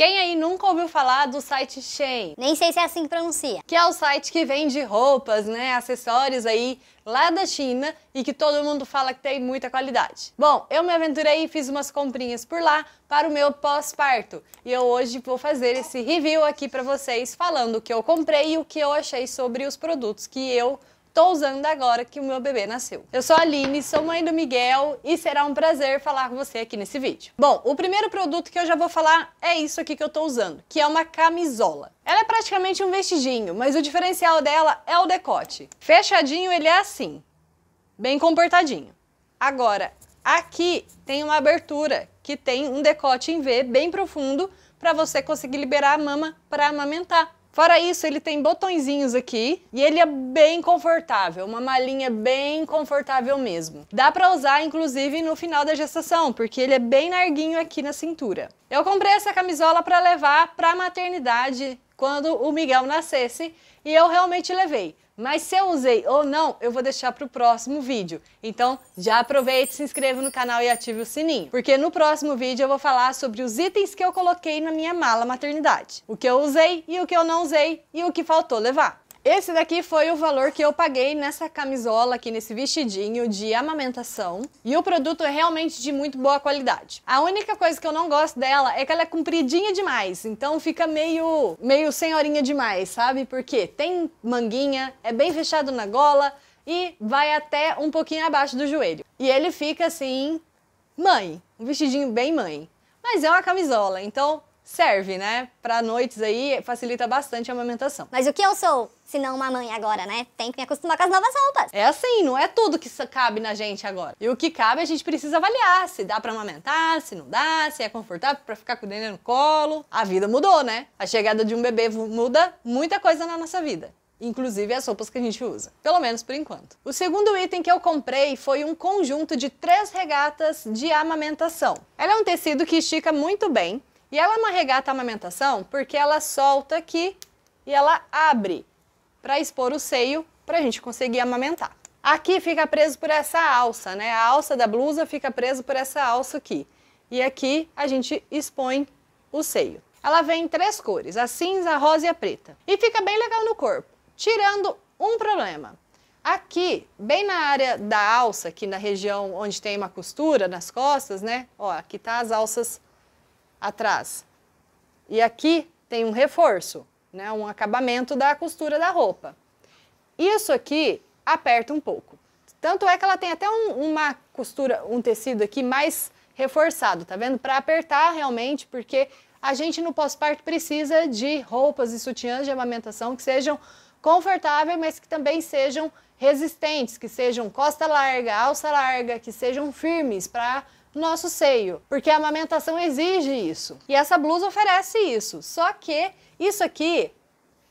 Quem aí nunca ouviu falar do site Shein? Nem sei se é assim que pronuncia. Que é o site que vende roupas, né, acessórios aí lá da China e que todo mundo fala que tem muita qualidade. Bom, eu me aventurei e fiz umas comprinhas por lá para o meu pós-parto. E eu hoje vou fazer esse review aqui para vocês falando o que eu comprei e o que eu achei sobre os produtos que eu tô usando agora que o meu bebê nasceu. Eu sou a Aline, sou mãe do Miguel e será um prazer falar com você aqui nesse vídeo. Bom, o primeiro produto que eu já vou falar é isso aqui que eu tô usando, que é uma camisola. Ela é praticamente um vestidinho, mas o diferencial dela é o decote. Fechadinho ele é assim, bem comportadinho. Agora, aqui tem uma abertura que tem um decote em V bem profundo para você conseguir liberar a mama para amamentar. Fora isso, ele tem botõezinhos aqui e ele é bem confortável, uma malinha bem confortável mesmo. Dá para usar inclusive no final da gestação, porque ele é bem larguinho aqui na cintura. Eu comprei essa camisola para levar para a maternidade quando o Miguel nascesse e eu realmente levei. Mas se eu usei ou não, eu vou deixar para o próximo vídeo. Então já aproveite, se inscreva no canal e ative o sininho. Porque no próximo vídeo eu vou falar sobre os itens que eu coloquei na minha mala maternidade. O que eu usei e o que eu não usei e o que faltou levar. Esse daqui foi o valor que eu paguei nessa camisola aqui, nesse vestidinho de amamentação. E o produto é realmente de muito boa qualidade. A única coisa que eu não gosto dela é que ela é compridinha demais. Então fica meio, meio senhorinha demais, sabe? Porque tem manguinha, é bem fechado na gola e vai até um pouquinho abaixo do joelho. E ele fica assim, mãe, um vestidinho bem mãe. Mas é uma camisola, então serve, né? Para noites aí, facilita bastante a amamentação. Mas o que eu sou, se não uma mãe agora, né? Tem que me acostumar com as novas roupas. É assim, não é tudo que cabe na gente agora. E o que cabe, a gente precisa avaliar se dá para amamentar, se não dá, se é confortável para ficar com o neném no colo. A vida mudou, né? A chegada de um bebê muda muita coisa na nossa vida inclusive as roupas que a gente usa, pelo menos por enquanto. O segundo item que eu comprei foi um conjunto de três regatas de amamentação. Ela é um tecido que estica muito bem, e ela é uma regata amamentação porque ela solta aqui e ela abre para expor o seio para a gente conseguir amamentar. Aqui fica preso por essa alça, né? A alça da blusa fica presa por essa alça aqui. E aqui a gente expõe o seio. Ela vem em três cores, a cinza, a rosa e a preta. E fica bem legal no corpo, tirando um problema. Aqui, bem na área da alça, aqui na região onde tem uma costura nas costas, né? Ó, aqui tá as alças atrás. E aqui tem um reforço, né, um acabamento da costura da roupa. Isso aqui aperta um pouco. Tanto é que ela tem até um, uma costura, um tecido aqui mais reforçado, tá vendo? Para apertar realmente, porque a gente no pós-parto precisa de roupas e sutiãs de amamentação que sejam confortáveis, mas que também sejam resistentes, que sejam costa larga, alça larga, que sejam firmes para nosso seio, porque a amamentação exige isso. E essa blusa oferece isso. Só que isso aqui,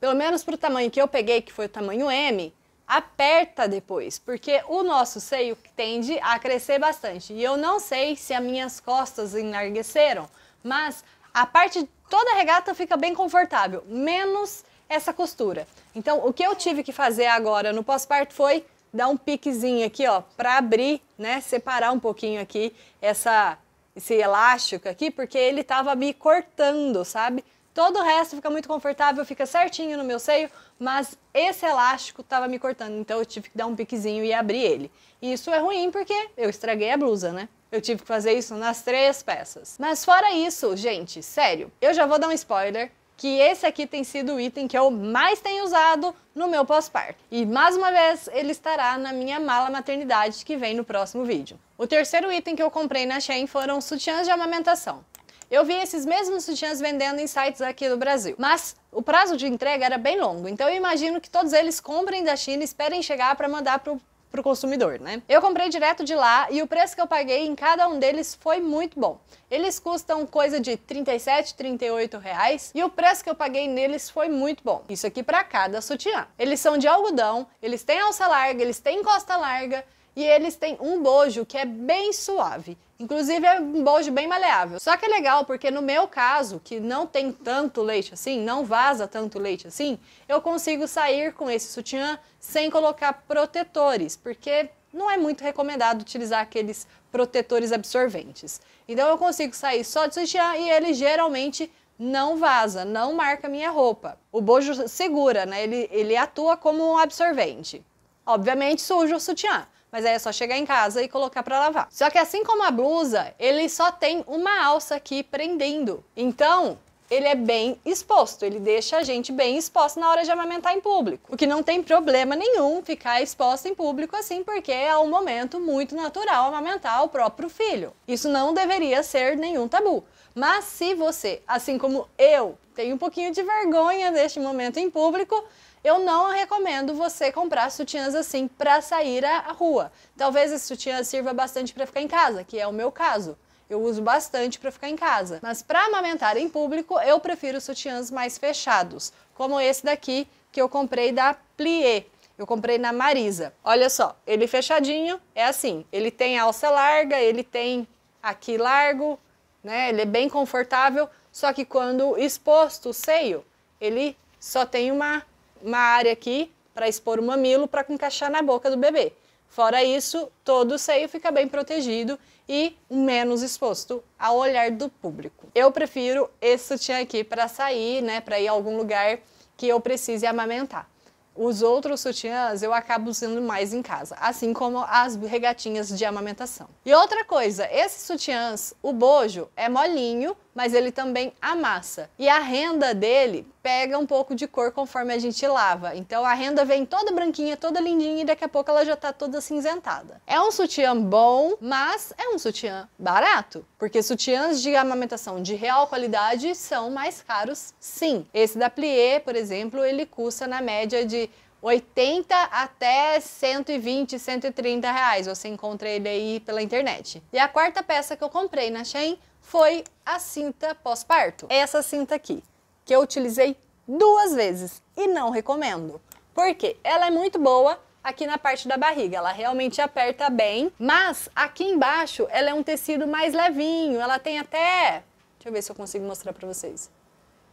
pelo menos para o tamanho que eu peguei, que foi o tamanho M, aperta depois, porque o nosso seio tende a crescer bastante. E eu não sei se as minhas costas enlargueceram, mas a parte toda a regata fica bem confortável, menos essa costura. Então, o que eu tive que fazer agora no pós-parto foi dar um piquezinho aqui, ó, para abrir, né, separar um pouquinho aqui essa esse elástico aqui, porque ele tava me cortando, sabe? Todo o resto fica muito confortável, fica certinho no meu seio, mas esse elástico tava me cortando, então eu tive que dar um piquezinho e abrir ele. E isso é ruim porque eu estraguei a blusa, né? Eu tive que fazer isso nas três peças. Mas fora isso, gente, sério, eu já vou dar um spoiler que esse aqui tem sido o item que eu mais tenho usado no meu pós-parto. E mais uma vez, ele estará na minha mala maternidade que vem no próximo vídeo. O terceiro item que eu comprei na Shein foram sutiãs de amamentação. Eu vi esses mesmos sutiãs vendendo em sites aqui do Brasil, mas o prazo de entrega era bem longo, então eu imagino que todos eles comprem da China e esperem chegar para mandar para o para o consumidor, né? Eu comprei direto de lá e o preço que eu paguei em cada um deles foi muito bom. Eles custam coisa de 37, 38 reais e o preço que eu paguei neles foi muito bom. Isso aqui para cada sutiã. Eles são de algodão, eles têm alça larga, eles têm costa larga, e eles têm um bojo que é bem suave. Inclusive é um bojo bem maleável. Só que é legal porque no meu caso, que não tem tanto leite assim, não vaza tanto leite assim, eu consigo sair com esse sutiã sem colocar protetores, porque não é muito recomendado utilizar aqueles protetores absorventes. Então eu consigo sair só de sutiã e ele geralmente não vaza, não marca minha roupa. O bojo segura, né? Ele, ele atua como um absorvente. Obviamente suja o sutiã, mas aí é só chegar em casa e colocar para lavar. Só que assim como a blusa, ele só tem uma alça aqui prendendo. Então, ele é bem exposto, ele deixa a gente bem exposto na hora de amamentar em público. O que não tem problema nenhum ficar exposta em público assim, porque é um momento muito natural amamentar o próprio filho. Isso não deveria ser nenhum tabu. Mas se você, assim como eu, tem um pouquinho de vergonha neste momento em público, eu não recomendo você comprar sutiãs assim para sair à rua. Talvez esse sutiã sirva bastante para ficar em casa, que é o meu caso. Eu uso bastante para ficar em casa, mas para amamentar em público eu prefiro sutiãs mais fechados, como esse daqui que eu comprei da Plié. Eu comprei na Marisa. Olha só, ele fechadinho é assim, ele tem alça larga, ele tem aqui largo, né? Ele é bem confortável, só que quando exposto o seio, ele só tem uma uma área aqui para expor o mamilo para encaixar na boca do bebê. Fora isso, todo o seio fica bem protegido e menos exposto ao olhar do público. Eu prefiro esse sutiã aqui para sair, né, para ir a algum lugar que eu precise amamentar. Os outros sutiãs eu acabo usando mais em casa, assim como as regatinhas de amamentação. E outra coisa, esses sutiãs, o bojo é molinho, mas ele também amassa. E a renda dele pega um pouco de cor conforme a gente lava. Então a renda vem toda branquinha, toda lindinha e daqui a pouco ela já tá toda cinzentada. É um sutiã bom, mas é um sutiã barato, porque sutiãs de amamentação de real qualidade são mais caros, sim. Esse da Plié, por exemplo, ele custa na média de 80 até 120, 130 reais. Você encontra ele aí pela internet. E a quarta peça que eu comprei na Shein foi a cinta pós-parto. É essa cinta aqui, que eu utilizei duas vezes e não recomendo. Porque ela é muito boa aqui na parte da barriga, ela realmente aperta bem, mas aqui embaixo ela é um tecido mais levinho, ela tem até... Deixa eu ver se eu consigo mostrar pra vocês.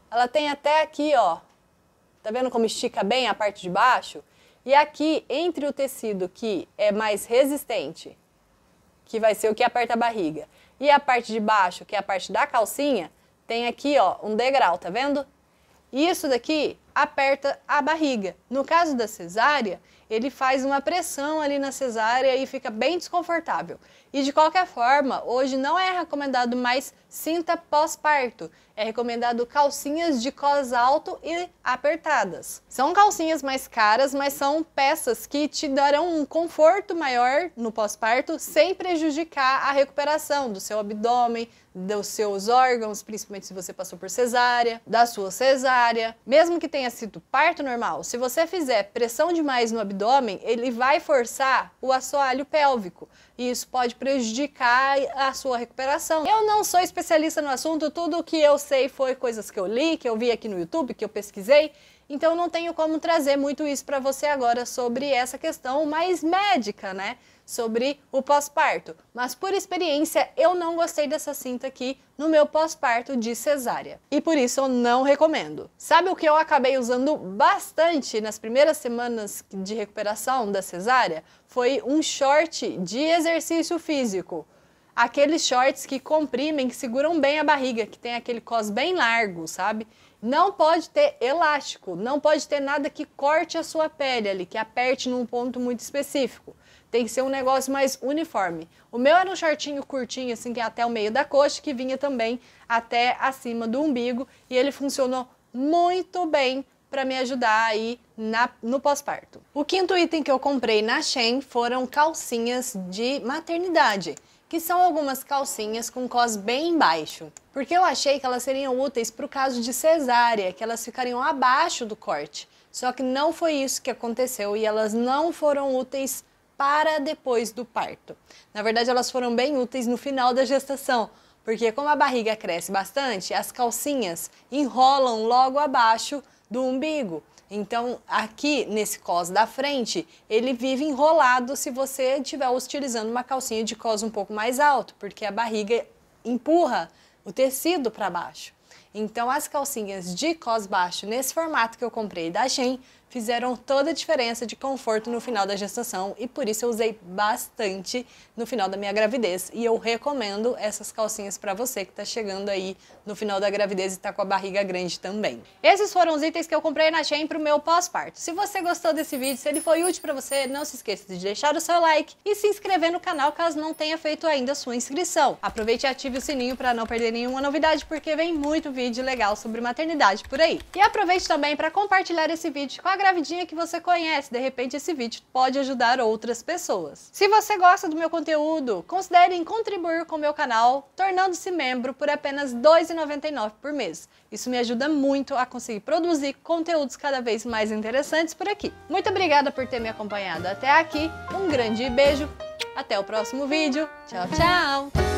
Ela tem até aqui, ó, tá vendo como estica bem a parte de baixo? E aqui, entre o tecido que é mais resistente que vai ser o que aperta a barriga. E a parte de baixo, que é a parte da calcinha, tem aqui, ó, um degrau, tá vendo? Isso daqui aperta a barriga. No caso da cesárea, ele faz uma pressão ali na cesárea e fica bem desconfortável. E de qualquer forma, hoje não é recomendado mais cinta pós-parto, é recomendado calcinhas de cos alto e apertadas. São calcinhas mais caras, mas são peças que te darão um conforto maior no pós-parto sem prejudicar a recuperação do seu abdômen, dos seus órgãos, principalmente se você passou por cesárea, da sua cesárea. Mesmo que tenha sido parto normal, se você fizer pressão demais no abdômen, abdômen, ele vai forçar o assoalho pélvico. E isso pode prejudicar a sua recuperação. Eu não sou especialista no assunto, tudo que eu sei foi coisas que eu li, que eu vi aqui no YouTube, que eu pesquisei. Então não tenho como trazer muito isso para você agora sobre essa questão mais médica, né? sobre o pós-parto, mas por experiência eu não gostei dessa cinta aqui no meu pós-parto de cesárea e por isso eu não recomendo. Sabe o que eu acabei usando bastante nas primeiras semanas de recuperação da cesárea? Foi um short de exercício físico aqueles shorts que comprimem, que seguram bem a barriga, que tem aquele cos bem largo, sabe? Não pode ter elástico, não pode ter nada que corte a sua pele ali, que aperte num ponto muito específico. Tem que ser um negócio mais uniforme. O meu era um shortinho curtinho, assim, que é até o meio da coxa, que vinha também até acima do umbigo. E ele funcionou muito bem para me ajudar aí na, no pós-parto. O quinto item que eu comprei na Shein foram calcinhas de maternidade, que são algumas calcinhas com cos bem baixo, porque eu achei que elas seriam úteis para o caso de cesárea, que elas ficariam abaixo do corte. Só que não foi isso que aconteceu e elas não foram úteis para depois do parto. Na verdade, elas foram bem úteis no final da gestação, porque como a barriga cresce bastante, as calcinhas enrolam logo abaixo do umbigo. Então, aqui nesse cos da frente, ele vive enrolado se você estiver utilizando uma calcinha de cos um pouco mais alto, porque a barriga empurra o tecido para baixo. Então as calcinhas de cos baixo, nesse formato que eu comprei da Shein, fizeram toda a diferença de conforto no final da gestação e por isso eu usei bastante no final da minha gravidez. E eu recomendo essas calcinhas para você que está chegando aí no final da gravidez e está com a barriga grande também. Esses foram os itens que eu comprei na Shein para o meu pós-parto. Se você gostou desse vídeo, se ele foi útil para você, não se esqueça de deixar o seu like e se inscrever no canal caso não tenha feito ainda a sua inscrição. Aproveite e ative o sininho para não perder nenhuma novidade porque vem muito vídeo vídeo legal sobre maternidade por aí. E aproveite também para compartilhar esse vídeo com a gravidinha que você conhece, de repente esse vídeo pode ajudar outras pessoas. Se você gosta do meu conteúdo, considere em contribuir com o meu canal, tornando-se membro por apenas R$ 2,99 por mês. Isso me ajuda muito a conseguir produzir conteúdos cada vez mais interessantes por aqui. Muito obrigada por ter me acompanhado até aqui, um grande beijo, até o próximo vídeo, tchau, tchau!